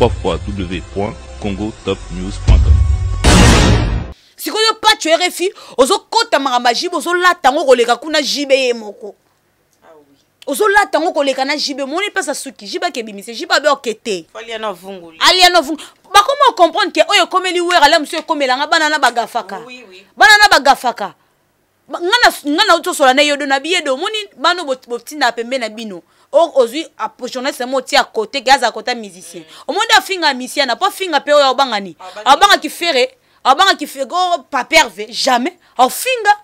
3 fois www.congotopnews.com sikoyo patch rfi ozokotamaka majibe ozolata yango koleka kuna jibe ye moko ah ozolata yango koleka na jibe moni epesa suki jibe akebimise jibe abe oke te alia no vungulu bakoma ocomprendre ke oyo ekomeli wera la mosu ekomelanga bana na bagafaka bana na bagafaka nga na tosola na yedo na biyedo omoni bana botindaa pembe na bino ozwi journaliste mo otia côté ke azala kota musicien omonde afinga ya misiana mpo afinga mpe oyo aobangani aobangaki ah, fere aobangaki paperve jamais aofinga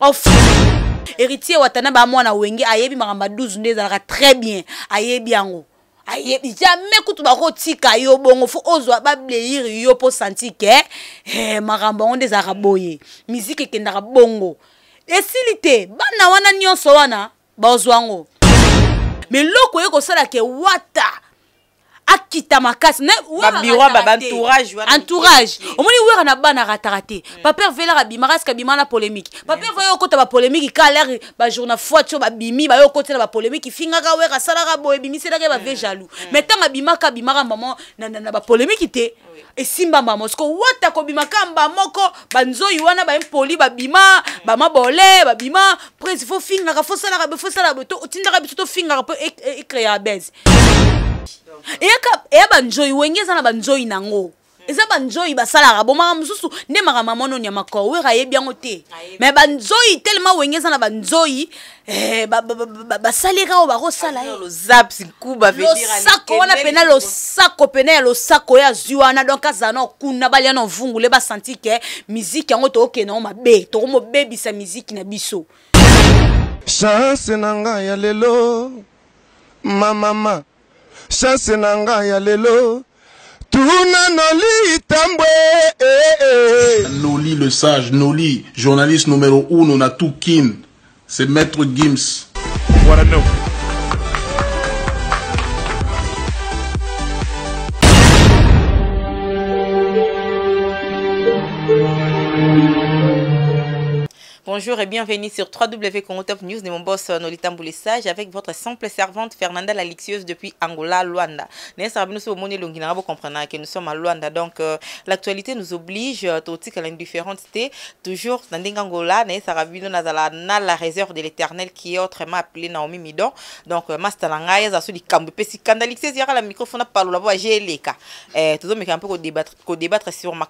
aofinga héritier watana bamwana wenge ayebi makambo ya 12 nde ezalaka très bien ayebi yango ayebi jamais kutu bakotika yo bongo fo ozwa bableiri yo mpo santi ke eh, makambo yango nde ezalaka boye miziki ekendaka bongo esili te bana wana nyonso wana bozwa yango mais eloko oye kosalaka ewata akita makasi babiroa babaentourage entourage omoni wera na bana arataka te la polémique papère sika abima na polémique paper ve yokota bapolémique ka lare bajourna foi tio la polémique kotela bapolémique fingaka wera asalaka boye ebimiselaka ba ve jaloux mais ntango ka abimaka maman na et te maman mosiko wata kobimaka mba moko banzoi wana baimpoli babima bamabole babima prince fofingaka fosalaka be fosalaka be tindaka biso tofingaka mpo ecréa bese eya banjoi wenge eza na banjoi nango hmm. eza banzoi basalaka bomaka mosusu nde makambo mwa noni ya makor wera ayebi yango te me banzoi telema wenge eza na banzoi eh, basali kaka oyo bakosala eh. losako wana pena losako pena ya losako ya zwi wana donk azala na okuna balia na ovungule basanti ke miziki yango tookenda ngo mabe tokomobebisa miziki na biso chanse na ngai ya lelo mamama chance na ngai ya lelo tuna Noli Tambwe. Eh, eh, eh. Noli le sage, Noli, journaliste numéro 1, on a tout kin. C'est Maître Gims. What I Bonjour et bienvenue sur 3W Congo News de mon boss euh, Nolita Mboulessage avec votre simple servante Fernanda Lalixieuse depuis Angola, Luanda. que nous sommes à Luanda, donc euh, l'actualité nous oblige euh, à l'indifférence. Toujours dans l'Angola, nous avons la réserve de l'éternel qui est autrement appelé Naomi Midon. Donc, euh, Mastalangaïa, Zassou, di Kamboupe, si Kandalixieuse, il y a le microphone à parler, la voix GLK. Eh, tout le monde un peu débattre sur bon,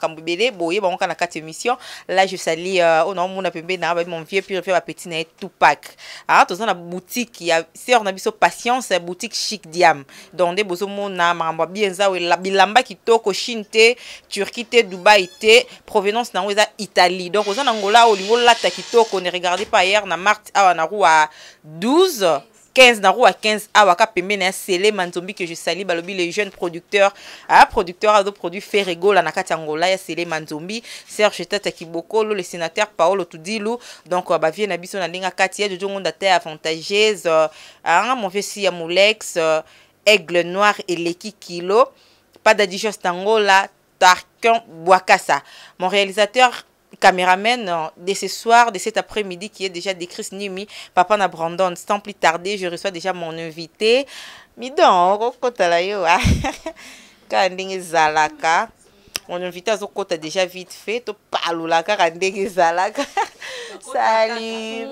Boye, on a quatre émissions. Là, je salue, nom a un peu mon vieux puis petite petit tout pack ah ça la boutique il y ya sœur na biso patience boutique chic diam donc des donde mona mamba bien za la bilamba bilambaki Chine te Turquie te Dubaï te provenance nango Italie donc au au niveau la lata qu'on ne regardez pas hier na marte ah, à la roue à 12 15 na à 15 awa ka pemene que je sali balobi les jeunes producteurs à ah, producteurs à ah, produits na la ya ngola ya manzombi serge tata kibokolo le sénateur paolo tudilu donc euh, bavie na biso na avantageuse à mon euh, aigle noir les kilo pas d'adigeste angola mon réalisateur caméraman euh, de ce soir, de cet après-midi qui est déjà décrit Nimi, Papa n'abandonne Sans plus tarder, je reçois déjà mon invité. Mais Midon, ah. Zalaka. Mon invité a déjà vite fait. Salut.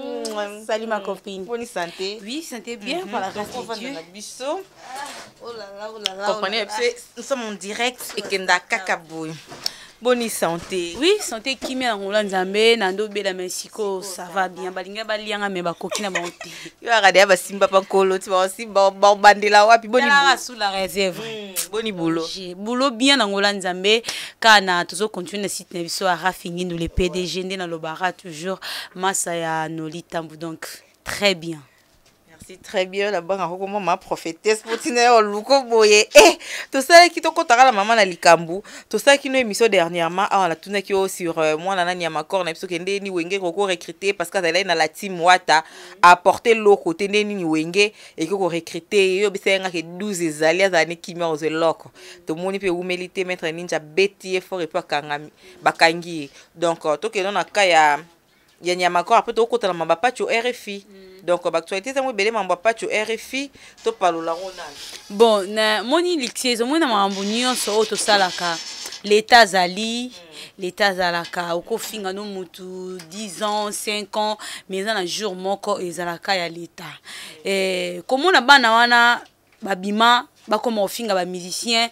Salut ma copine. Bonne santé. Oui, santé bien. Mm -hmm. grâce de on va dans la biseau. Ah, oh là là, oh là là. Oh nous sommes en direct et Kenda Kakabouy bonne santé oui santé kimia en ngolo nzambe Nando Bela Mexico, ça va bien balingai balianga me bakoki na bango te yo akada ya basimba pakolo ti babandela wapi Là sous la réserve hmm, boni boulot boulot bien na ngolo nzambe car na tozocontinue na site na biso ya nous les le pdg nde nalobaka toujours massa ya litambu donc très bien c'est très bien là-bas en comment ma prophétesse pour tiner au oh, luko boye. Eh, tout ça qui toko tara la maman à likambu. Tout ça qui nous émission dernièrement, ah on a tourné qui sur euh, moi nana ni ma corne na biso kende ni wenge koko recruté parce que est dans la team wata mm. apporter l'eau côté ni wenge et koko recruté yo bisenga ke 12 ezali qui kimi aux loko. Tout moni humilité, mettre un ninja betier fort et pas kangami bakangi. Donc euh, tout tokendo na kaya ya nyama encore après tokotana mambo ya mpati ya rfi mm. donc baactualité ntango ebele mambo ya mpati ya rfi topalolango nani bon namoni lixi ezomona makambo nyonso oyo tosalaka leta azali mm. leta azalaka okofinga no motu 10 ans 5 ans mais eza na jour moko ezalaka ya leta mm. eh, komona bana wana babima bakoma kofinga bamusicien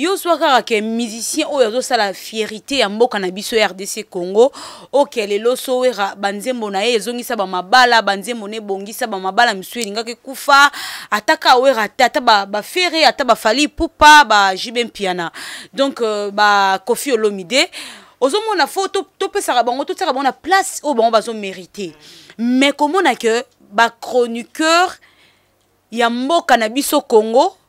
yo so kaka ke musicien oyo oh, azosala fierté ya mboka na biso rdc congo auquel lelo so wera banzembo na ye ezongisa bamabala banzembo na mabala bamabala misu ke kufa ataka awera te ata bafere ba ata poupa pupa ba piano donc euh, bakofi olomide ozomona fo topesaka bango totiaka ba na place oh, ba bango mérité mais komona ke bachroniqueur ya mboka na biso congo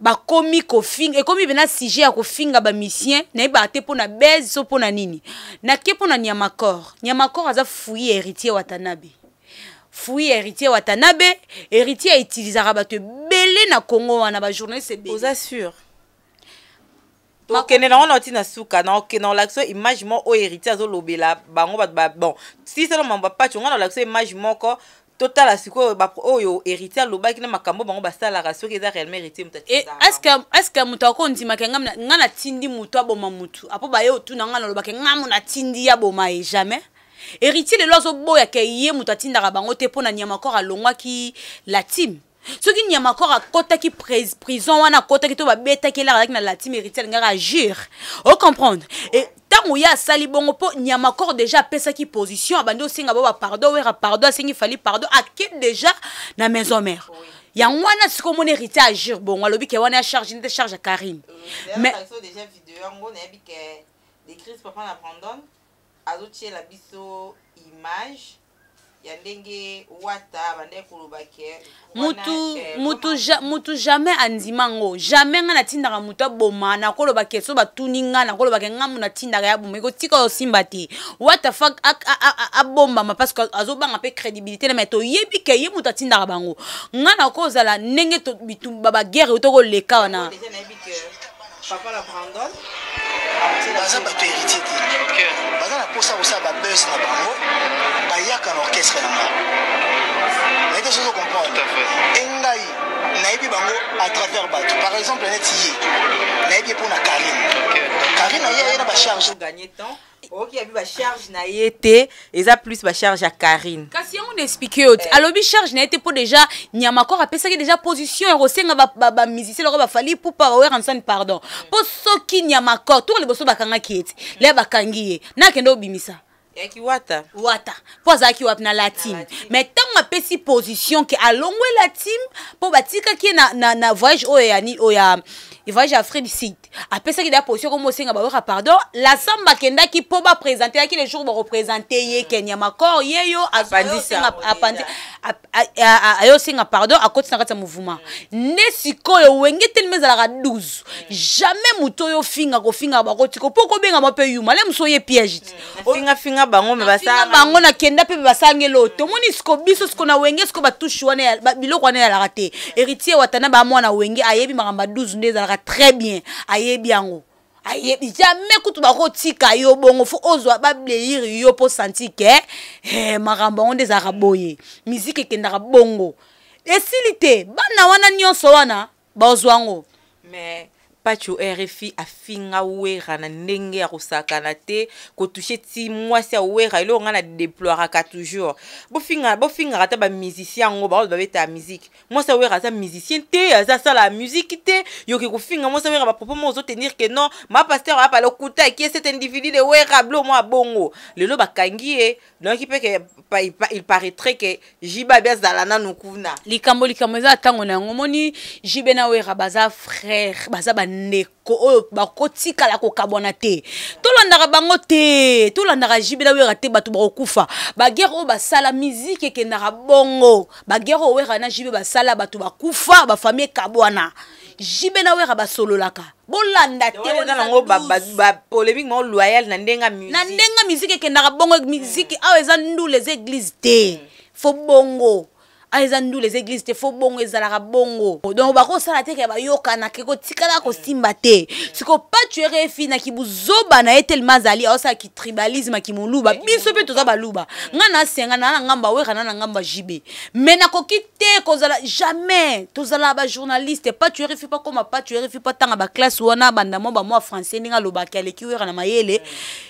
bakomi kofinga ekomi mpena sujet ya kofinga bamisien nayebaka te mpo na bese so mpo na nini nake mpo na nyamakor nyamakor aza fui héritier watanabe fui héritier watanabe héritier autilisaka bato ebele na congo wana bajournaliste ebeleoza sur tokende nango na oti na suka nakende olakisa image moko oyo héritier azolobela bango bato bon si selo mambo apaci ongo na olakisa image moko totala sikoyo oyo héritier alobaki na makambo bango basalaka soki eza réellement héritier moto eh, estceque moto akondimaka nga natindi motu aboma motu apo baye otuna nga nalobaka nga mo natindi aboma ye jamais héritier lelo azoboyaka ye moto atindaka bango te mpo na nyama kor alongwaki la time soki nyamakor akɔtaki prison wana akɔtaki to babetaki elaka azalaki na latime héritiere ngaka ajure ocomprendre ntango ye asali bongo mpo nyamakor déjà apesaki position abandi osenga bo bapardon wera pardon asengi fali pardon ake déjà na maison mare oui. yango wana sikoyo omona héritier agir bongo alobi ke wana ya charge nete charge ya karine euh, mais azotiela biso image ya ndenge wata bandai kolobake eh, mutu eh, mutu, ja, mutu jamais andima ngo jamais ngai natindaka motu aboma nakolobake so batuni ngai nakolobake ngai mo natindaka ya boma ekotika osimba te wata fak abombama parce que azobanga mpe crédibilité na me toyebi ke ye motu atindaka bango ngai nakozala ndenge babaguerre otokoleka wana papa la brandon baza bato héritier te baza na mposa kosala babese na bango bayaka na orchestre na ngai nayete sozo comprendre engai nayebi bango à travers bato par exemple neti ye nayebi ye mpo na karine karine aye aye na bacharge okoki ba charge na ye te eza plus ba charge ya karine kasi yango na explique yo te eh. alobi charge na ye te mpo déjà nyama kor apesaki déjà position ya kosenga bamusicien loko bafali pupa bawer ansani pardon mpo mm. soki nyama kor tour liboso bakangaki ye te mm. le bakangi ye nakende obimisa yaki wata wata mpo azalaki wapi na la team mais ntango position ke alongwe la team mpo batikaki ye na, na, na voyage oyo ya, oya, oya voyage à Frédicide. Après ça, qui a posé comme Mosenga Babora, pardon, la Samba Kenda qui peut pas présenter, qui les jours vont représenter, Kenya Makor, Yeyo, Apandisa, Apandisa, Ayo singa pardon, à côté de notre mouvement. Mm. Nesiko, Wenge, tellement à la 12. Mm. Jamais mutoyo Finga, Kofinga Bakotiko, pourquoi bien à ma paye, malem soyez piège. Mm. Finga Finga Bango, mais ça, Bango, na Kenda, Pepe Basangelo, Tomonisko, Biso, ce qu'on a Wenge, ce qu'on a touché, Biloko, on est à la raté. Héritier, Watana, Bamouana, Wenge, Ayebi, Maramba 12, Nézara, très bien ayebi yango ayebi jamai kutu bakotika yo bongo fo ozwa bableire yo mpo santi ke eh, makambo yango nde ezalaka boye miziki ekendaka bongo esili te bana wana nyonso wana bozwa yango mais mpacho rfi afinga wera na ndenge ya kosakana te kotushe ti mwasi awera eloko ngai na déploiraka toujours bofingaka bofinga ta bamusicien yango baoyo babetaka musike mwasi awera aza musicien te aza asala ya musike te yoki kofinga mwasi awera bapropos mo ozotenir ke non mapaster apala okuta ekie cet individu de wera bilo mo abongo lelo bakangi ye donki mpe ke il paraîtrait ke jibe abi azala nanu kuna likambo likambo eza ntango na yango omoni jibe na wera baza frère baza ba bandeko oyo bakotikala kokabwana te tolandaka bango te tolandaka jibela oyera te bato bakokufa bagere oyo basala miziki ekendaka bongo bagere owera na jibe basala bato bakufa bafami ekabwana jibe na wera basololaka bolanda teyango bapolémique moko loyal na ndenga na ndenga miziki ekendaka bongo miziki mm. awa eza ndula eza eglize te mm. fo bongo Aisandou ah, les églises te fo bongo ezalaka bongo donc bakosala te ke bayokanake kotikala tikala te siko patuere efi na kibuzoba na a telema ki tribalisme kimuluba. muluba biso pe toza baluba nga senga naa na ngamba we na na ngambo ajibe me nakoki te kozala jamais tozala pa patuere pa pakoma pa tanga ba classe wana bandamwa français francais ndenge alobaki ki wera na mayele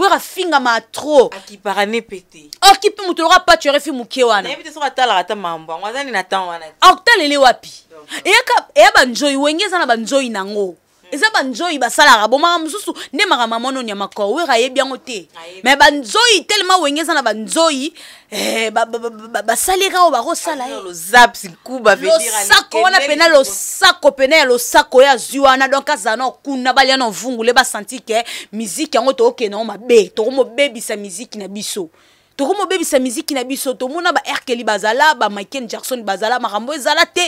oyo akafingama tro akipaka ne pete oki mpe moto loka pachere fi moke wanaotalele wapi eya banjoi wenge eza na banjoi nango eza banzoi basalaka bomaka mosusu nde makambo ya mwana onyama korwer ayebi yango te me banzoi telema wenge eza na banzoi eh, basali kaka oyo bakosala losako wana pena losako pena ya losako oyo azwi wana donk azala na okuna balia na ovungule basanti ke eh, miziki yango tokokenda yango mabe tokomobebisa miziki na biso tokomobebisa miziki na biso tomona ba erkeli bazala ba michael jackson bazala makambo ezala te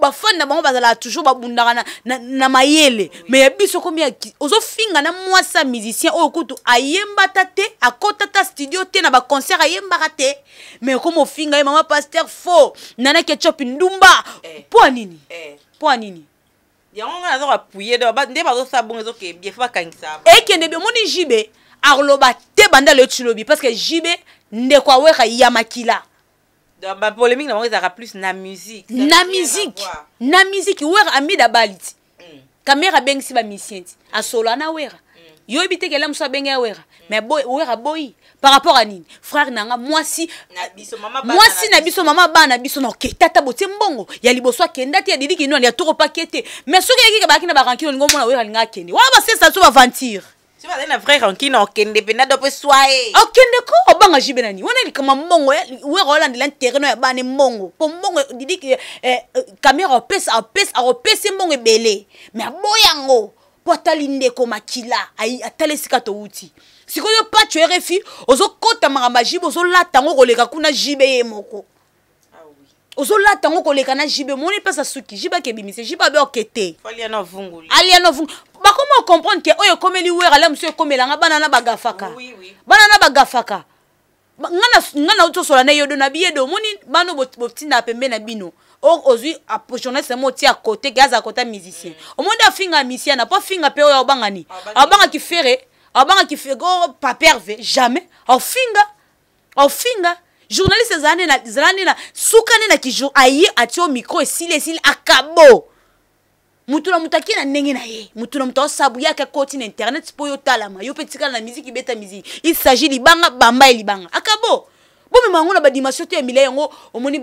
bafani na bango bazala toujours babundaka na, na, na mayele me ya biso komi ozofinga na mwasi ya musicien oyo kutu ayembata te akotata studio te na baconcert ayembaka te me okomi ofinga ye mama paster fo nana ketchup ndumba eh. mpo nini eh. mpo nini yango nga nazoka puye nde bazosala bongo ezokebie fo bakangisa ekende bi omoni jibe Arloba, te banda le parce que jibe ndeko ya makila ma polémique bango ça plus na musique na musique na musique wera amida bali hmm. caméra kamera abengisi bien A asolo solana wera hmm. Yo te kela mosu abenge ya wera mais wera boy. par rapport à nini frère na si. si na biso mama bana na biso na oketa botie mbongo ya liboso akenda te ya didiki nani pas ete mais est ekike je na bien, n'a omona wera bien. akende ça basesa va ventir. soki bazali na frere nkina okende mpenda do mpe swaye okendeko obanga jibe nani wana likama mbongo eh? wera olandela nterreno ya bana mbongo mpo mbongo didiki eh, eh, kamera opesa aropesi mbongo ebele me aboyango mpo atali ndeko makila atali esika towuti sikoyo pacho rfi ozokota makambo ya jibe ozolata yango koleka kuna jibe ye moko ozolata yango koleka na jibe moni mpesa suki jibe akebimise jibe abe oke te alia na vungulu bakoma okomprendre ke oyo ekomeli wera la mosu ekomelanga bana na bagafaka bana na bagafaka nga na tosola na yedo na biyedo omoni bana botindaa pembe na bino ozwi journaliste mo otia kote ke azala kota musicien mm. omonde afinga misiana mpo afinga mpe oyo abangani abangaki fere abangaki fere paperve jamais afinga afinga journaliste ezala nde na suka na aye atio micro micro sile esili akabo mutu na na ndenge na ye mutu muto mutu aosabu yaka na internet spoyo talama. otalama yo mpe na musique beta miziki isagi libanga bamba ye libanga akabo bomema yango na badimension te mile milai yango omoni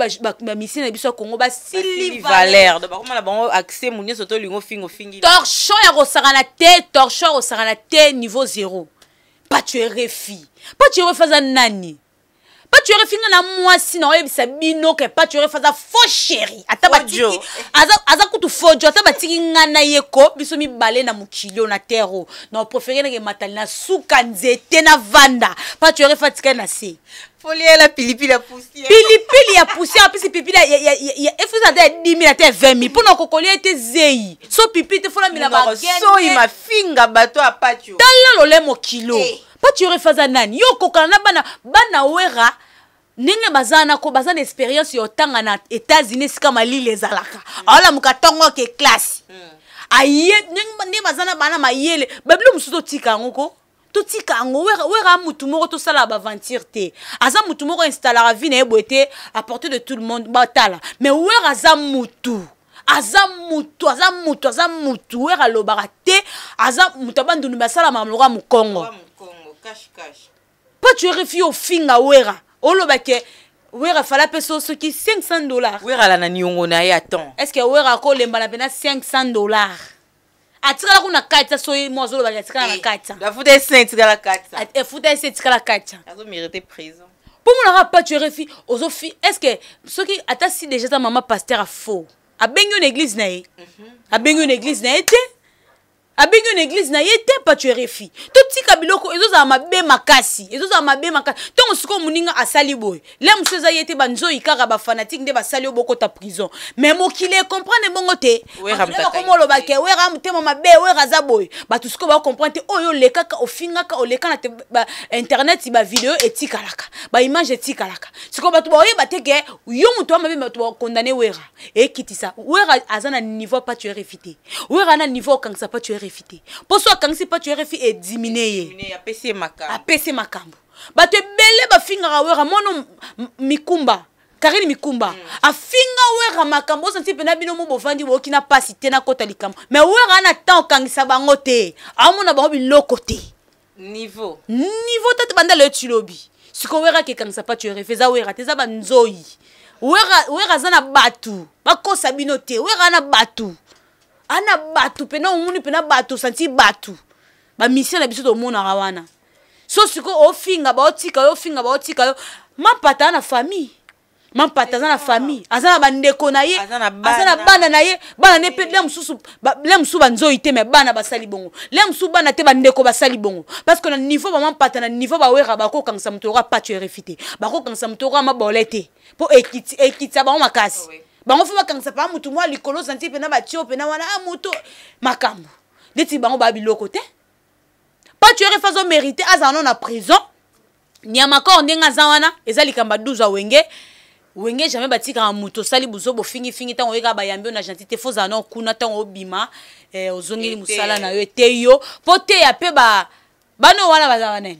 misi na biso ya valère de valer bakoma na bango accès mo soto lingo fingo fingi. torchon ya kosakana te torchon ya na te niveau zero pas tu refi pas tu erefi nani patuere finga na mwasi na oyebisa bino ke patuere fa aza fo sheri ata batiki aza kutu fojo ata batiki nga na ye ko biso mibale na mokili o na terre o na oprefere ndenge matali na suka nzete na vanda patuere fa tikali na se foliela pilipili ya poussière pilipili ya poussière apesi pipili efusa ata ya 10000 ata ya 20000 mpona okokoli ete zei so pipili te fonamela basoyi mafinga bato apatio tala lolemo kilo hey. Eh. pachure efaza nani yo okokana na bana bana wera ndenge baza nako baza na expérience yotanga na états-unis esika malili ezalaka aolamuka ntongo oke classe hmm. aye ndenge baza na bana mayele babilo mosusu otika yango ko totika yango wera mutu moko tosala baventure te aza mutu moko installara vie na ye boye te apporte de tout le monde batala mais wera aza mutu aza mutu aza mutu aza mutu wera alobaka te aza mutu abandundu basalama lokwa mokongo cache-cache. Pas tu refuses au fin à Ouera. Olobake, Ouera, il fallait payer ce qui 500 dollars. Ouera, la nani on a Est-ce que Ouera a encore les 500 dollars? Attire eh, la roue na kaita, soyez moi zolo bagay. Attire eh, la kaita. La foute est sainte, la kaita. Elle foute est sainte, la kaita. Elle doit mériter prison. Pour mon arabe, tu es fille. Ozo est-ce que ceux qui attendent si déjà ta maman pasteur à faux? A bengi une église naie? Mhm. A bengi une église naie? abengi oyo na eglize na ye te To totika biloko za mabe makasi za mabe makasi ntongo sikoyo muninga asali boye le mosusu eza ye te banzoi kaka bafanatike nde basali oyo ta prison me mokili ekomprendre bongo te bakoma olobake wera motema mabe wera aza boye bato sikoyo bakomprendre te oyo oh, olekaka ofingaka olekana te bah, internet ba vidéo bavideo etikalaka baimage etikalaka ba bato baoyeba te ke yo ba wa condamné bato bakondane wera ekitisa ça aza azana niveau refi te wera na niveau okangisa patuerefi rfi te mposo akangisi mpatu rfi edimine ye apesi ye makambo bato ebele bafingaka wera mono mikumba karine mikumba mm. afinga wera makambo osanti mpena bino mo bovandi boyoki na mpasi te nakɔta likambo me wera ana tan okangisa bango te aomona bango biloko te niveau niveau tete banda lelo ti lobi sikoyo wera akekangisa mpatu rfi eza wera te eza banzoi wera aza na bato bakosa bino te wera na bato aa na bato mpena omoni mpena bato osanti bato bamisio na biso tomonaka wana so sikoyo ofinga baotika yo ofinga baotika yo mapata na famille mapata aza na famille aza na bandeko na ye aza na bana na ye bana ne mpe eh. le mosusu banzoi te mai bana basali bongo le mosusu bana te bandeko basali bongo parce que na niveau bamapata na niveau bawera bakokangisa moto yoko apacho erefi te bakokangisa moto yoko amabolet te mpo ekiti ya bango makasi oh oui. bango fo bakangisa paa motu mwa likolo oza ntie mpena batio mpena wana a ah, moto makambo neti bango baa biloko te patuere fa azomérite azala no na prison nyama kor ndenge aza wana eza likambo 12 awenge wenge jamai batikaka moto osali buzo bofingifingi ntango oyekaka bayambi yo na gentil te fozala no kuna ntango obima eh, ozongeli mosala na yo ete yo mpo teya mpe bano wana bazala nene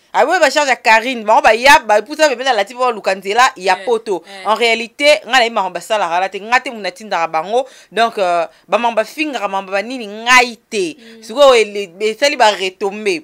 ayoyo ah bah, charge à karine bango bayab bapusa pembeni alati mpo la y ya poto en réalité ngai nayebi bah, la basalaka ala te ngai te bango donc bamakambo bafingaka makambo banini ngai te sikoyo va retomber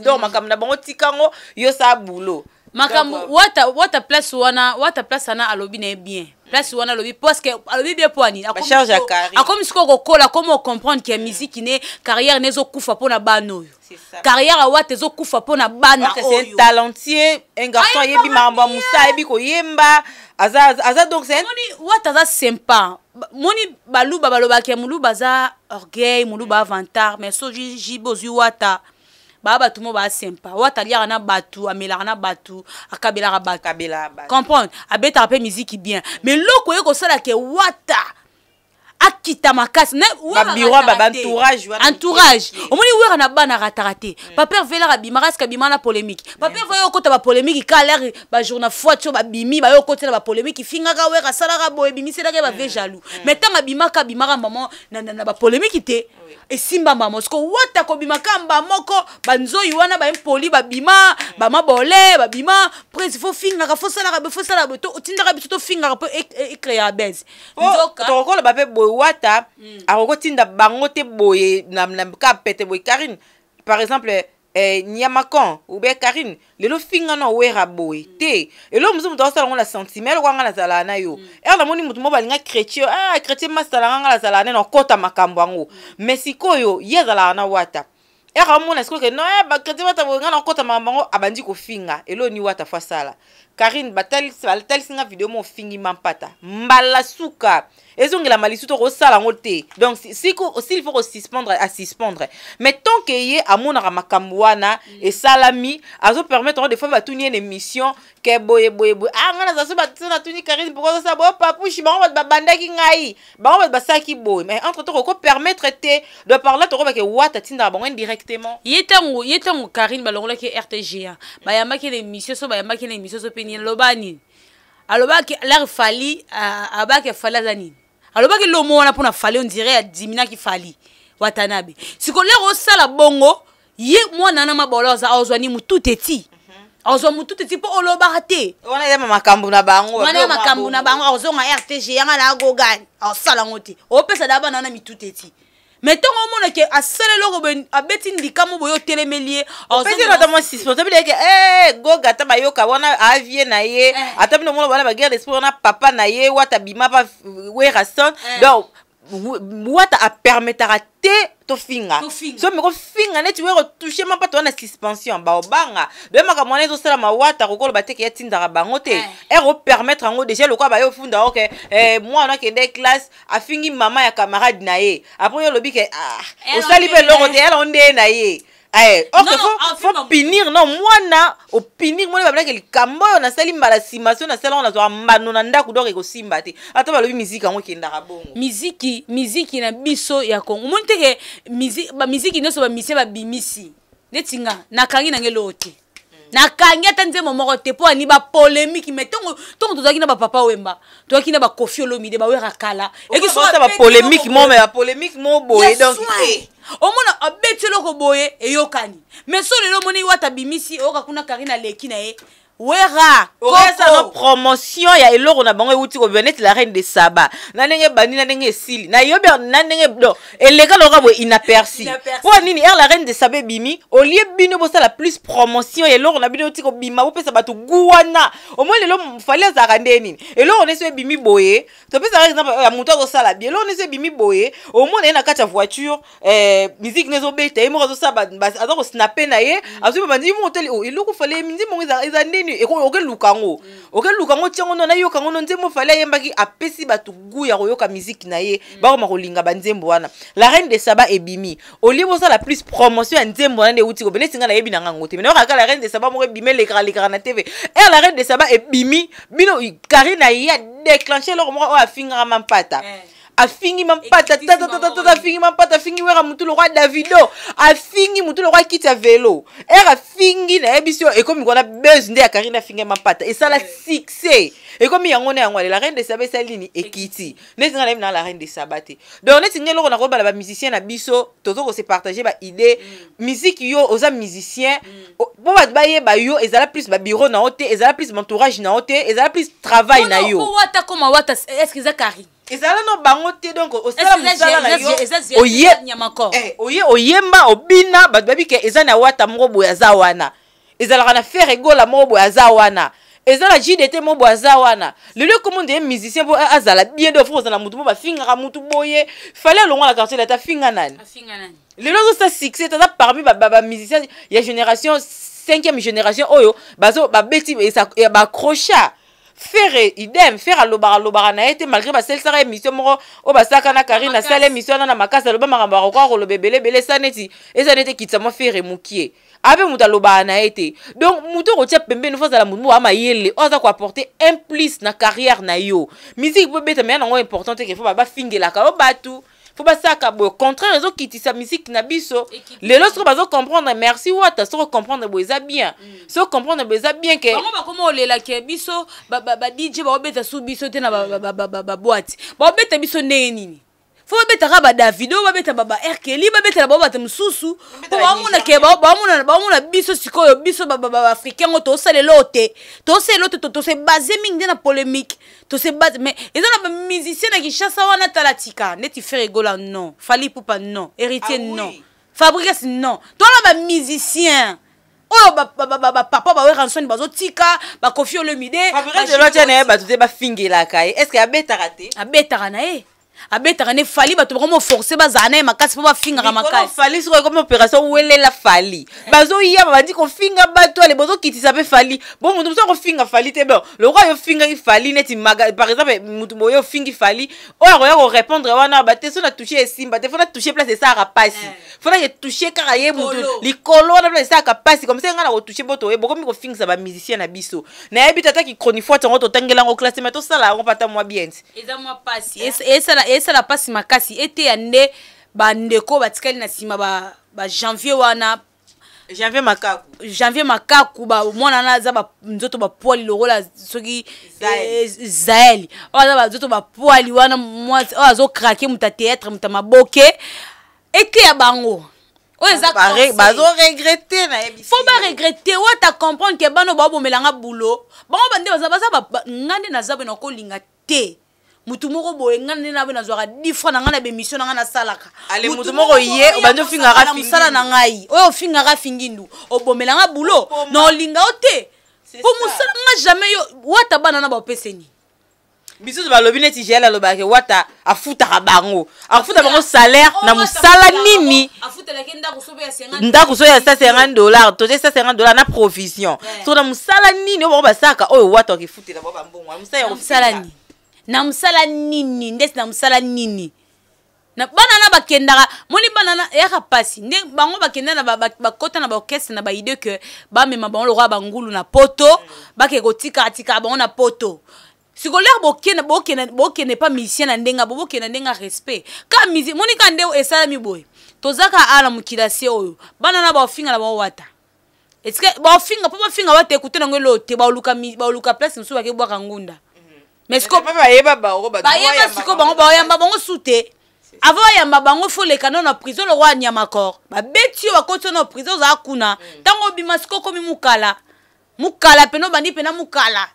accident mmh. makambo na bango tikango yo saa boulot a what a place wana a place ana alobi na bien place wana alobi parce que alobi bien mpo ani akomi sikoyo kokola comment comprendre que musique n'est carrière ne ezokufa pour na carrière oyo carrière awata ezokufa pour na bana oyo talentier un garçon yebi mamba musa yebi ko yemba aza, aza donc wata aza sympa moni balou balobaka ya moluba aza orgueil muluba mm. vantard mais so jibozi wata baa bato mo basempa oyo ataliaka na bato amelaka na bato akabelaka bato comprendre abetaka mpe miziki bien mais loko oyo kosalaka ewata akita makasi entourage omoni wera na bana arataka te paper velar abimaka sika abima na polémique paper veyo okota bapolémique ka lare bajourna fois tio babimi bayo okotela bapolémique fingaka wera boy bimi ebimiselaka ye ve jaloux mais ntango abimaka bimara maman na bapolémique te e maman sko wata bimaka mba moko banzoi wana baimpoli babima bamabole babima prince fo fingaka fosalaka be fosalaka be tindaka biso tofingaka mpo ecréa e, e bese oh, nzoka tokoloba mpe boye akoiwata mm. akokotinda bango te boye na, na ka pete boye karine par exemple eh, nyamakan oubien karine lelo finga na owera boye mm. te eloko mosusu moto akosala ngo na sentiment eloko anga nazalaka na yo mm. ere namoni moto moko balinga chrétien ah, chrétien masalanga nga nazalaka na nakota makambo yango mm. me sikoyo ye azalaka na wata ere amona sikoyo ke no eh, bakrétien bata boye nga nakota makambo yango abandi kofinga eloko ni wata fo asala karine batalisa nga video mofingima mpata mbala suka ezongelama lisu to kosala sala te donc si s'il faut à suspendre. mais tant ke ye amonaka mm. et salami, azo permettre de fois batuni ye na émission ke boye boye boye ah ngai naza so bato natuni karine pourquoi osala bo papushi bango bato babandaki ngai bango bato basalaki boye mais entre temps permettre te de parler parla ke wata tinda bango indirectement ye ntango ye ntango karine RTG. rtga bayambaki na émission so ba na émission so peni nini loba nini alobaki lare fali abaki fali aza nini alobaki lomo wana mpona fali ondire adiminaki fali watanabe siko lare osala bongo ye mwana na mabola aza ozwa ni mutute ti mhm. ozwa mutute ti mpo olobaka te wana eza makambo na bango wana ya makambo na bango azonga rtg yanga na agogani osala yango te opesa da bana wana mitute ti me ntongo a ke asaleli oko abeti et boye otelemeli ye opesi si c'est suspens que eh goga gata bayo kawona avie na ye eh. d'esprit papa na ye tabima pa eh. donc wata à te tofinga so meko finga neti oyo retoucher faire toa na suspension de doye makambo wana ezosalama wata de te ke etindaka bango te ere opermettre yango déjà lokola bah, pas ofunda oke eh, mwana akende a afingi mama ya camarade na ye yo ke sali te na Eh, orke fo pinir non mwana opinir moni babelaki likambo oyo nasali mbala nsima so nasala ngo nazwaka mbano na ndako donk ekosimba te ata balobi miziki yango ekendaka bongo miziki miziki na biso ya kongo omoni teke bamiziki nyonso bamisie babimisi neti nga nakangi nange loo te mm. nakangi ata nzembo moko te mpo ani bapolémike me ntongo tozalaki na bapapa wemba tozalaki na bakofi olomide bawera kala ekisobapolémike mo me bapolémike mo boye donc omona abeti eloko boye eyokani me so lelo omoni wata bimisi oyoka kuna karine aleki na ye wera koko promotion ya eloko na bango euti kobima neti la reine de saba na ndenge ebandi na ndenge Na nayebi na ndenge don eleka loka boye inaperci mpo nini elle la reine de saba Bimi. au lieu bino la plus promotion ya eloko na bino bima bo pesa bato gu wana omoi lelo fali azalaka nde nini ne neso bimi boye topesaka exemple ya moto akosala bie ne neso bimi boye omoi na ye na kati ya voiture eh, miziki ne ezobeta ye moko azosala aza kosnape na ye mm. azoi babandi moteli oh, eloko fali ye minzi mongo eza ndeni nini okeluka yango mm. okeluka yango ntiango no nayoka yango no nzembo fale ayembaki apesi bato gu ya koyoka miziki na ye mm. bakoma kolinga banzembo wana la reine de saba ebimi olie la plus promotion ya nzembo wana nde euti kobe neti ngai nayebi na la reine de saba moko ebimi elekaralekara na tv er la reine de saba ebimi bino kari na ye adéclenche eloko moko oyo afingaka mampata eh afingi mampata tatatatata afingi mampata afingi wera mutulo roi davido afingi mutulo roi akiti vélo era ere afingi nayebi so ekomi kona bese nde ya karine afingi mampata esala succès ekomi yango na yango la reine de saba esali nini ekiti neti nga nayebi na la reine de sabaté te donc neti le eloko na ba musicien na biso tozo partager ba idée mm. musique yo oza musicien mpo bato ba yo ezala plus bah, bureau na hôtel ezala plus entourage na hôtel ezala plus travail na yo ezala no bango te donc osala mosala na yo eh, oye oyemba obina bato bayebi ke eza na wata moko boye aza wana ezalaka na fer egola moko boye aza wana eza na jdt moko boye aza wana lelo ekomi nde musicien mpo azala bien de fo ozala motu mpo bafingaka motu boye fale alongwa na quartier lata afinga nani lelo azosa succès taza parmi bamusicien ya génération cinquième génération oyo babeti bakrocha e e ba fere idem à lobara alobaka na ye malgré basalisaka émission moko mro, oh, oba na karine asala émission emission na makasi aloba ko akokoka koloba saneti ça neti eza neti ekitisa mwa fere moukie. abe moto alobaka na ye donc motu okotia pembe fo azala ma yele, amayele oyo aza apporter un plus na carrière na yo Mizi po ebetama ya on importante ke baba la o bato faut ça au contraire sa musique na biso lelo soki comprendre merci wata comprendre boye bien mm. comprendre bien Il bien ke biso bah, bah, bah, biso na biso fo babetaka badavido babeta baba erkeli babetela bao bato mosusu po bamonake bamona biso sikoyo biso baafricain ngo tosalela o te tosalela o te tosebase mingi nde na polémique tosebase mais eza na bamusicien na kinshasa wana tala tika ndeti fer egola non fali pupa non héritier ah non fabrikas non tona bamusicien oyo bapapa bawe ransoni bazotika bakofi olemide bato te bafingelaka ye estce abetaka te abetaka na ye abetaka ne fali bato bakoma force bazala na ye makasi mpo bafingaka makasifali sikoyo comme opération welela fali eh. bazoyaba ko finga bato ale bozokitisa mpe fali bo motu ko finga fali te bon roi yo ofingaki fali neti par exemple motu boye ofingi fali oyo ko répondre wana bate so na touche simba te fona toucher place esalaka mpasi eh. fona ke toucher kaka ye li kolo na place esalaka mpasi comme se ngai na kotouche boto ko finga ba musicien na biso nayebi te ataki chronifoite tangela totangelango classe mais me tosala yango mpata moi bien et eh. esala esala mpasi makasi ete ya nde bandeko batikali na sima ba ba wana janvier makaku janvier makaku bah, mwana na aza nzoto bapwali lokola soki zaeli ba aza ba bapwali wana oh azokrake craquer muta théâtre muta ya maboke eke ya bango oyo ezabazoregrete nayebifo baregrete oyo ata comprendre ke bana baobomelanga bulo bango bande baza baza nga nde naza bwe linga te mutu moko boye nga nde na abe nazwaka difra na ngai na bemission na ngai nasalaka ale mutu moko ye obandi ofingaka mosala na ngai oyo ofingaka fingindu obomela nga bulo na olinga yo te mpo mosala nga jamais yo wata bana na baopeseni bisusu balobi neti gel alobaki wata afutaka bango afuta bango salaire oh, na mosala nini ndako so ya 150 dollar toje 150 dollar na provision so na mosala nini oyo bango basalaka oyo wata okifutela bao bambongo mosala nini namusala nini nde namusala nini na bana na bakendaka moni bana na yaka mpasi nde bango bakendaka na bakota na baorkestre na baidée ke bamema bango lokola bangulu na poto bakee kotikakatikaka bango na poto sikolere bokende bokende bokende pa misien na ndenge abo bokende ndenge ya respect ka misi moni ka nde esalami boye tozaka a na mokili asie oyo bana na baofinga na bango wata eske baofinga mpo bafinga wata ekute nango eloo te baoluka place mosusu bakebwaka ngunda bayeba sikoyo bango bayamba bango su te avant oyamba bango foleka no na prison lokwa anyama corps babeti oyo bakoti oyo na prison ozala kuna ntango mm. obima sikoyo okomi mokala mokala pene obandi pena mokala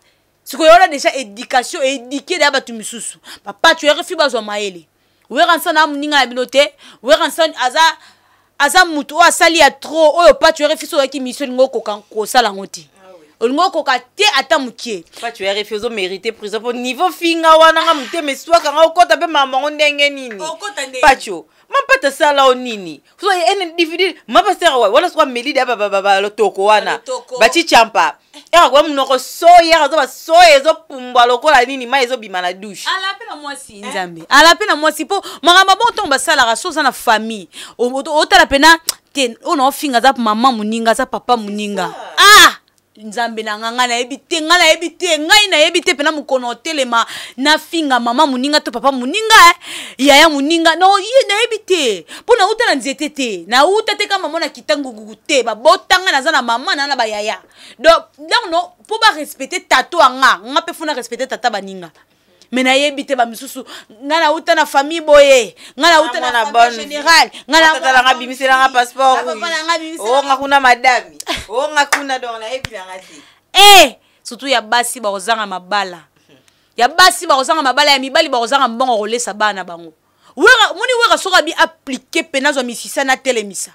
sikoyo oyola déjà éducation édike deya bato misusu bapati oyerefi bazwa mayele weransana amoninga na bino te weransan aza aza motu oyo asali ya tro oyo pati oyerefi so oyaki misio ningo okosala yango te olingi okoka te ata mokie fatu ya refi ozomérite prison mpo niveau finga wana nga motema eswaka nga okɔta mpe mamango ndenge nini pacho mampata asala o nini so ene dividi mapaster wana soko amelide abalotoko wana bacicampa yaka kuya munoko soya azoba soya ezopumbwa lokola nini mai ezobima na dushe ala mpe na mwasi nzambe ala mpe na mwasi mpo makambo bongo ntongo basalaka so oza na famille otala mpena te oyo na ofinga aza mama moninga aza papa moninga ah nzambe na nga ngai nayebi te ngai nayebi te ngai nayebi te mpena mokono otelema nafinga mama moninga to papa moninga eh, yaya moninga no ye nayebi te mpo nauta na nzete te nauta te ka mama na kita ngugugu te babotanga naza na mama na na bayaya donc no mpo barespecte tato anga nga mpe mpo na respecte tata baninga me nayebi te bamisusu ngai nauta na famille boye ngai nauta na général ngaianga bimiselanga passeportnga kuna madami onga kuna donc nayebisanga te e surtout ya basi bakozanga mabala ya basi bakozanga mabala ya mibali bakozanga mbongo kolesa bana bango moni wera soki abi aplike mpe nazwa misisa natelemisa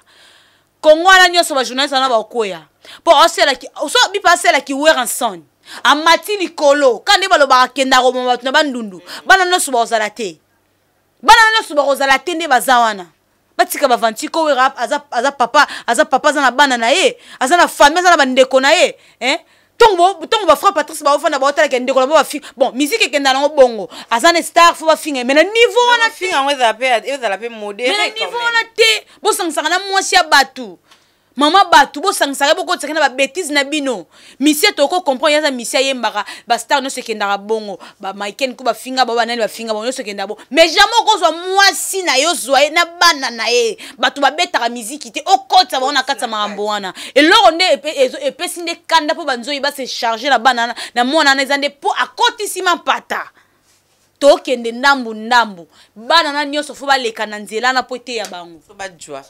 kongo wana nyonso bajournaliste wana bakoya mpo aselaki so bipa aselaki wera nsone amati likolo ka nde balobaka kenda komoma bato na bandundu bana nyonso bakozala te bana nyonso bakozala te nde baza wana batika bavanti kowera aza, aza papa aza papa aza na bana na ye aza na fami aza na bandeko na ye eh? ntongo bafrère patrice baofanda baotalaka ndeko na bo bafinga bon misike ekenda nango bongo aza na star fo bafinga me na niveau wana te bosangisa na mwasi ya bato mama bato bosangisaka bokotisaka na babétise na bino misie tokocomprendre yaza misie ayembaka bastar nyonso ekendaka bongo bamaikene ko bafinga bao banani bafinga bao nyonso ekendaka bongo mais jamai okozwa mwasi na yo zwa ye na bana na ye bato babetaka miziki te okotisa bango na kati ya makambo wana eloko nde epesi nde kanda mpo banzoyi base charge na bana na mwana wana eza nde mpo akotisima mpata tokende ndambu ndambu bana na nyonso fo baleka na nzela wana mpo eteya bango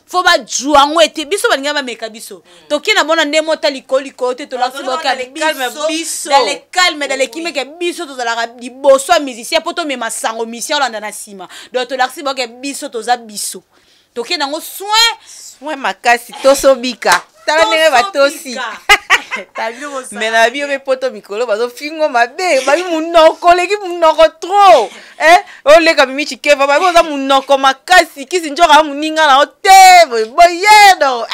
fo bajwa yango ete biso balingi bameka biso mm. tokie na bona nde mota likoliko te tolasi bokadale calme dalekimeke eh biso tozalaka liboso ya musicien mpo tomema sango misien olanda na nsima donc tolakisi boke biso toza biso tokie nango soin soin makasi tosobika tala ndenge batosi me na bino mpe poto mikolo bazofingo mabe babi munoko oleki munoko trop Eh, oleka mimi chikeva bayo oza munoko makasi kisi njoka ya moninga ah, na yo te boyedo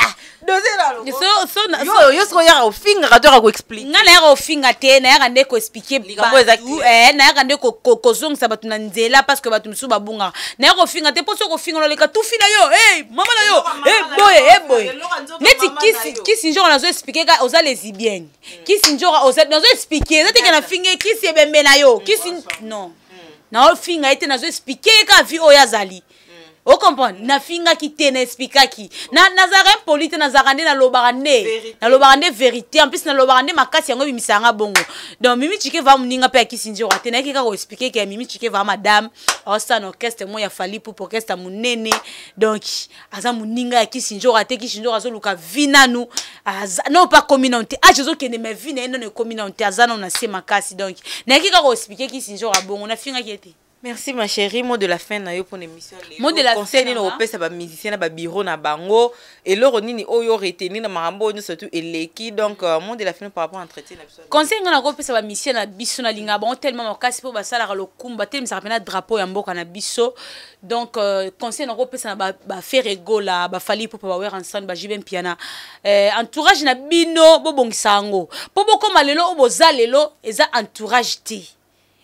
yo sikoyo yaka ofingaka to yaka koexplike nga nayaka ofinga te nayaka nde koexplike eh, nayaka nde kozongisa bato na nzela parceke bato mosusu babongaka nayaka ofinga te mpo soki ofinga noleka tufi na yo e mama na yo e boye e boye neti kisi njoka nazo explike ka oza lesibienne mm. kisi njoka nazo explike eza teke na finge kisi ebembe na yo mm, kisi non naofinga ye te nazoexplike ye ka vi oyo azali finga nafingaki te naexplikaki ki. Na nazare nazalaka nazarande na nde Na nde vérité, en plus na nde makasi yango ebimisa bongo donc mimi chike va moninga pe yakisi nzioka te nayaki kaka expliquer ke mimi chike va madame aosala na orchestre moi ya fali pour orchestre nene, donc aza moninga ki kisi nzioka te ki luka azoluka luka nanu no pa komi nano te age ezokende ma vi na ye nano ekomi nano kasi aza nano na se makasi donc nayaki kaka oexplike kisi nzioka bongo était merci ma chérie mot de la fin na yo pour mpona émission conseil hein? ça okopesa musicien na babiro na bango eloko nini oyo retenir na marambo oyo nyonso tu eleki donc euh, mot de la fin par rapport entretien na biso conseil musicien nakopesa bamusicien na biso nalingaka bango telema makasi mpo lokumba lokumu batelemisaka mpena drapeau ya mboka na biso donc euh, conseil nakopesa na bafere egola bafali mpo pa bawer ensemble piano euh entourage na bino bo yango mpo bokóma lelo oyo boza lelo eza entourage te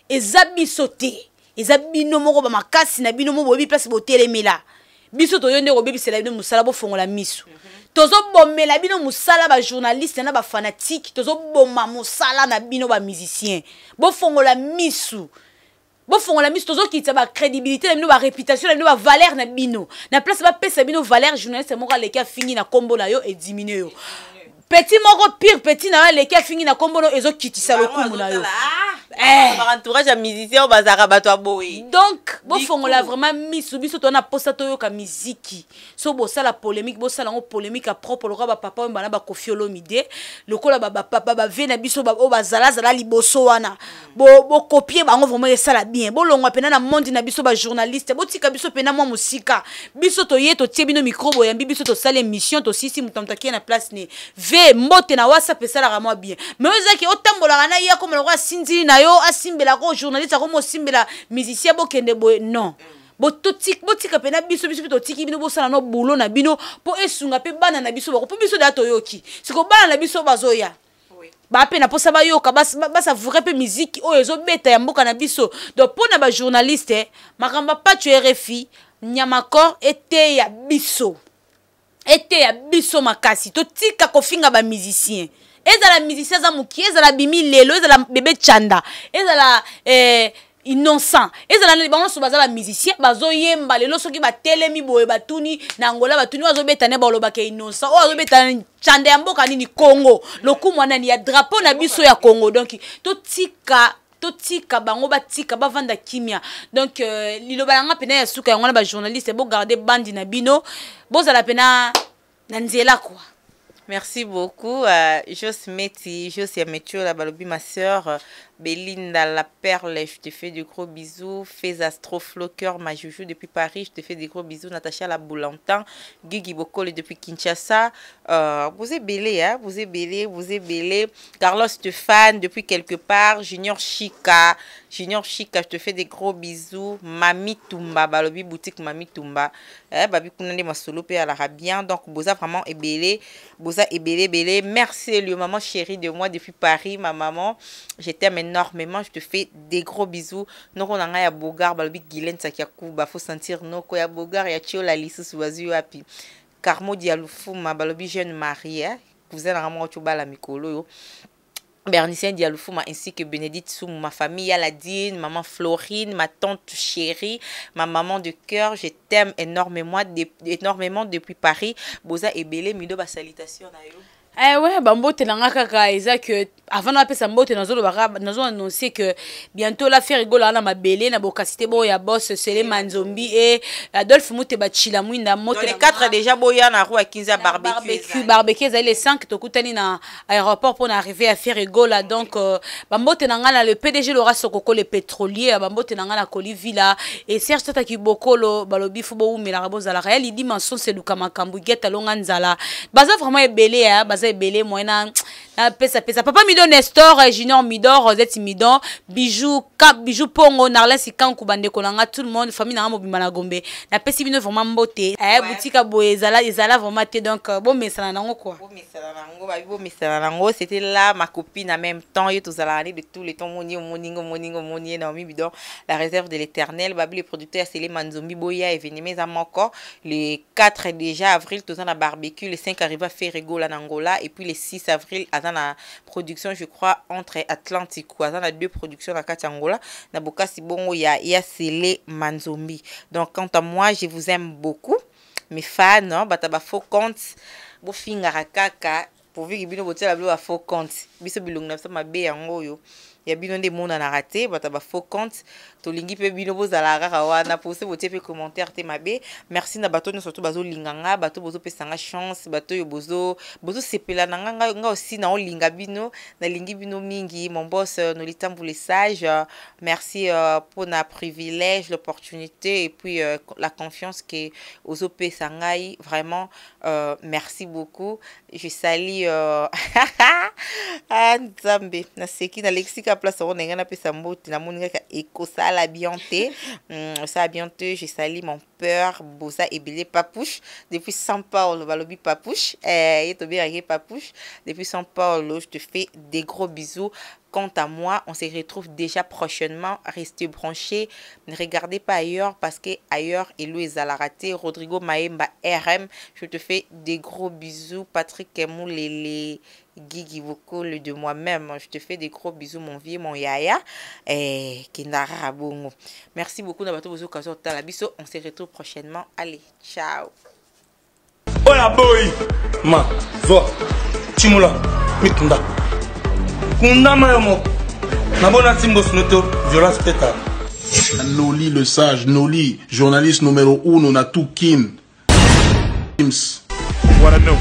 eza biso ti eza bino moko bamakasi na bino moko boyebi place botelemela biso toyo nde kobebisela bino mosala bofongola miso tozobomela bino mosala bajournaliste na bafanatike tozoboma mosala na bino bamusicien bofongola miso bofongola miso tozokitisa bacrédibilité na bino baréputation na bino bavaler na bino na place bapesa bino valer journaliste moko aleki afingi na nkombo na yo edimine yo petit moko pire petit na yo leki afingi na kiti no ezokitisa lokumu na yo ah. eh. entourage à musicien oyo boi donc bon boye donc l'a vraiment miso biso ton na yo ka musique so sala polémique ça yango polémique à propre lokola bapapa oyo bana le cola papa papa bavie na biso oyo zala liboso copier bah on vraiment sala bien longwa pena na monde na biso bon botika biso pena moi musika biso toye totie micro bo ya biso to émission tosisi moto moto akie na place ni ve mbote na whatsapp esalaka mwa bien me oyo ezaki otambolaka na ye akomelaka asindili na yo asimbelaka ojournaliste akoma osimbela musicien bokende boye non botika mpe na biso biso mpe totiki bino bosala no bulo na bino mpo esunga mpe bana na biso bako mpo biso deya toyoki siko bana na biso bazoya bape na mposa bayoka basavoure mpe miziki oyo ezobeta ya mboka na biso donc mpo na bajournaliste makambo apacho rfi nyamacor eteya biso ete ya biso makasi tika kofinga musicien. ezala musicien aza moki ezala bimi lelo ezala bebe chanda ezala eh, innocent ezala nani bango nyonso baza bazo yemba lelo soki batelemi boye batuni na ngola batuni oyo azobeta ne innocent oyo azobeta chanda ya mboka nini congo lokumu wanani ya drapeau na biso ya congo to tika totika bango batika bavanda kimia donc euh, liloba yanga pena ya suka ba journalistes bo garder bandi na bino la pena na nzela quoi merci beaucoup euh, jos meti jos ya balobi ma sœur Belinda, la perle, je te fais des gros bisous. Fais Astroflo, cœur, ma joujou depuis Paris, je te fais des gros bisous. Natacha la Boulantin, Guigui Bokole depuis Kinshasa. Euh, vous êtes belé, hein? vous êtes belé, vous êtes belé. Carlos Stéphane depuis quelque part. Junior Chica, Junior Chica, je te fais des gros bisous. Mami Tumba, Balobi Boutique Mami Tumba. Eh, Babi Kounane elle à l'Arabien. Donc, vous êtes vraiment belé, vous êtes Merci, le maman chérie de moi depuis Paris, ma maman. J'étais énormément. Je te fais des gros bisous. Nous, on a Bogar, Balbi, Guilaine, Sakiakouba. Faut sentir nos Koya Bogar, lissou la Lissus, à Api. Carmo, ma Balobi, jeune marie eh. Cousin, Ramon, Choba, la Mikolo. Bernicien Dialoufuma ainsi que Bénédicte Soum, ma famille Aladine, maman Florine, ma tante chérie, ma maman de cœur, je t'aime énormément, énormément depuis Paris. Boza et Belé, Mido, salutations à eh ouais bambotela nga kaka eza que avant napesa mbotela annoncé que bientôt l'affaire egola na mabelé na bokasité te boya boss selema nzombi et adolphe mute bacila mwinda mote4 déjà boya na rue ya 15 ya barbecue barbecue ezali le 5 tokutani na aéroport arriver à faire egola donc bambote na nga na le pdg Laura sokoko le pétrolier bambote na nga na kolivila e serge tataki bokolo balobi fo bowumelaka bozalaka ya lidi c'est seluka Makambu geta longa nzala baza vraiment ebele ya baza zé belé moi non apesapesa ah, papa mido nestor eh, junior midor rosette midon bijou cap bijou pongo narlin sikanku bandeko na tout le monde famille na nga mobima na gombe bino vraiment mbote eh, boutique boye ezala ezala vraiment te donc euh, bomesana nango quoi bon bomesana nango babi bomesana nango c'était là ma copine en même temps yo tozalaka de tous les temps moni omoninga omoninga moni ye mi bidon la réserve de l'éternel babi le producteur c'est les nzombi boya événement eza encore le 4 déjà avril ça la barbecue le 5 arrive à ferregola en Angola et puis le 6 avril la production je crois entre atlantique dans la deux productions la na bokasi ya C'est les manzombi donc quant à moi je vous aime beaucoup mes fans no hein, faux compte un kaka pourvu que bino botiala à faux compte biso ya bino nde emonana rate bato bafaux compte lingi pe bino la kaka wana pose botie mpe commentaire te mabe merci na bato surtout bazo linganga, bateau bazo pe sanga chance c'est pe bozosepela na nga nga na linga bino lingi bino mingi mon boss, vous euh, les sages, merci euh, pour na privilège l'opportunité et puis euh, la confiance aux ozopesa ngai vraiment merci beaucoup je sali na sekina Alexis eza place yango na ngai napesa mboti namoni kaka et ça te hum, j'ai sali mon peur et ebele papouche depuis sans paul balobi papouche ye eh, tobengaki papouche depuis sans paulo je te fais des gros bisous Quant à moi, on se retrouve déjà prochainement. Restez branché Ne regardez pas ailleurs parce que ailleurs, à la raté Rodrigo Maemba, RM. Je te fais des gros bisous. Patrick Kemou, les, les Gigi, Vocal de moi-même. Je te fais des gros bisous, mon vieux, mon yaya. Et eh, kinda Bongo. Merci beaucoup d'avoir tous vos occasions. on se retrouve prochainement. Allez, ciao. Hola boy! Ma, va, chimula, mitunda. Kunda mayamo. Nabona Simbo snoto, violence peta. Noli le sage, Noli, journaliste numéro 1, on a tout kin. Voilà, know.